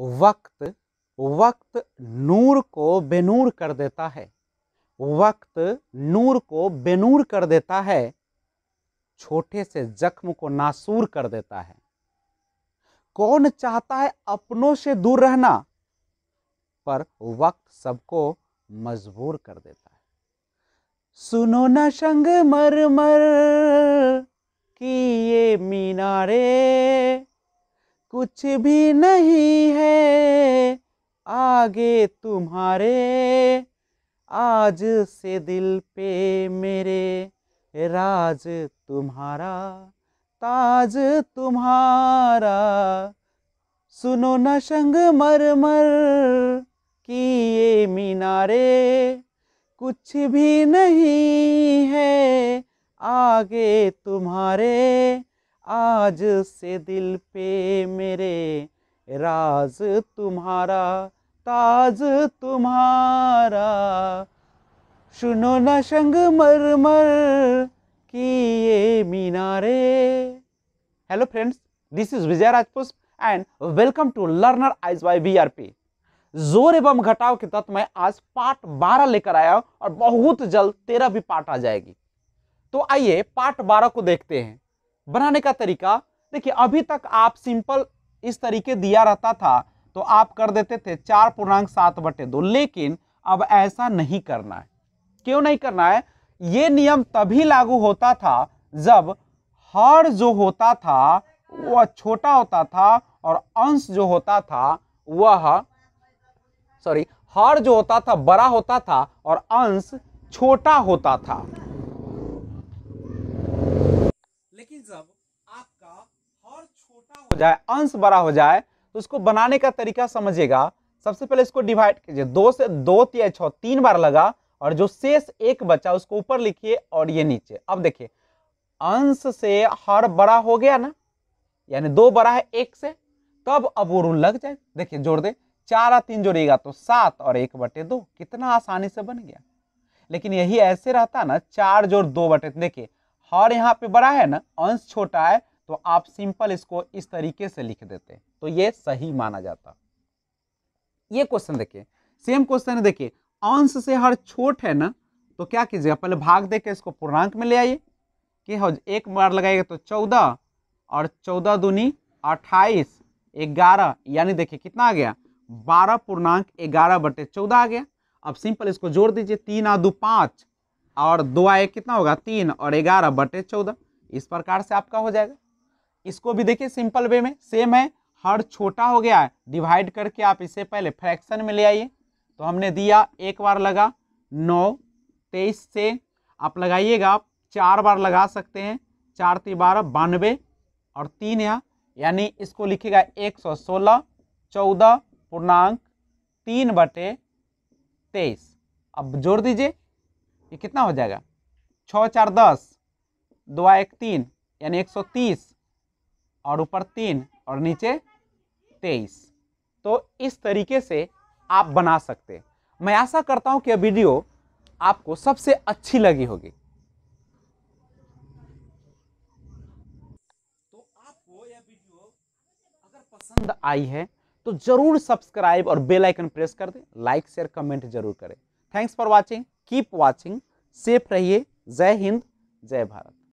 वक्त वक्त नूर को बेनूर कर देता है वक्त नूर को बेनूर कर देता है छोटे से जख्म को नासूर कर देता है कौन चाहता है अपनों से दूर रहना पर वक्त सबको मजबूर कर देता है सुनो न संग मर मर की ये मीनारे कुछ भी नहीं है आगे तुम्हारे आज से दिल पे मेरे राज तुम्हारा ताज तुम्हारा सुनो न मर मरमर की ये मीनारे कुछ भी नहीं है आगे तुम्हारे आज से दिल पे मेरे राज तुम्हारा ताज तुम्हारा सुनो न मर मरमर की ये मीनारे hello friends this is Vijay Rajpushp and welcome to learner eyes Y V R P जोर एवं घटाव के तत्व मैं आज पार्ट बारह लेकर आया हूं और बहुत जल्द तेरह भी पार्ट आ जाएगी तो आइए पार्ट बारह को देखते हैं बनाने का तरीका देखिए अभी तक आप सिंपल इस तरीके दिया रहता था तो आप कर देते थे चार पूर्णांक सात बटे दो लेकिन अब ऐसा नहीं करना है क्यों नहीं करना है ये नियम तभी लागू होता था जब हर जो होता था वह छोटा होता था और अंश जो होता था वह सॉरी हर जो होता था बड़ा होता था और अंश छोटा होता था लेकिन जब आपका हर छोटा हो जाए अंश बड़ा हो जाए तो उसको बनाने का तरीका समझिएगा सबसे पहले इसको डिवाइड कीजिए दो से दो या छः तीन बार लगा और जो शेष एक बचा उसको ऊपर लिखिए और ये नीचे अब देखिए अंश से हर बड़ा हो गया ना यानी दो बड़ा है एक से तब अब वो रूल लग जाए देखिए जोड़ दे चार और तीन जोड़िएगा तो सात और एक बटे दो कितना आसानी से बन गया लेकिन यही ऐसे रहता ना चार जोड़ दो बटे देखिए हर यहाँ पे बड़ा है ना अंश छोटा है तो आप सिंपल इसको इस तरीके से लिख देते तो ये सही माना जाता ये क्वेश्चन देखिए सेम क्वेश्चन है देखिए अंश से हर छोट है ना तो क्या कीजिएगा पहले भाग दे के इसको पूर्णांक में ले आइए कि हो एक बार लगाइएगा तो चौदह और चौदह दूनी अट्ठाईस ग्यारह यानी देखिए कितना आ गया बारह पूर्णांक ग्यारह बटे चौदह आ गया अब सिंपल इसको जोड़ दीजिए तीन आ दो पाँच और दो आए कितना होगा तीन और ग्यारह बटे चौदह इस प्रकार से आपका हो जाएगा इसको भी देखिए सिंपल वे में सेम है हर छोटा हो गया है डिवाइड करके आप इसे पहले फ्रैक्शन में ले आइए तो हमने दिया एक बार लगा नौ तेईस से आप लगाइएगा आप चार बार लगा सकते हैं चार ती बारह बानवे और तीन यहाँ यानी इसको लिखेगा एक सौ सोलह चौदह पूर्णांक तीन बटे तेईस अब जोड़ दीजिए ये कितना हो जाएगा छः चार दस दो एक तीन यानी एक सौ तीस और ऊपर तीन और नीचे तेईस तो इस तरीके से आप बना सकते हैं मैं आशा करता हूँ कि यह वीडियो आपको सबसे अच्छी लगी होगी तो आपको यह वीडियो अगर पसंद आई है तो जरूर सब्सक्राइब और बेल आइकन प्रेस कर दें लाइक शेयर कमेंट जरूर करें thanks for watching keep watching safe रहिए जय हिंद जय भारत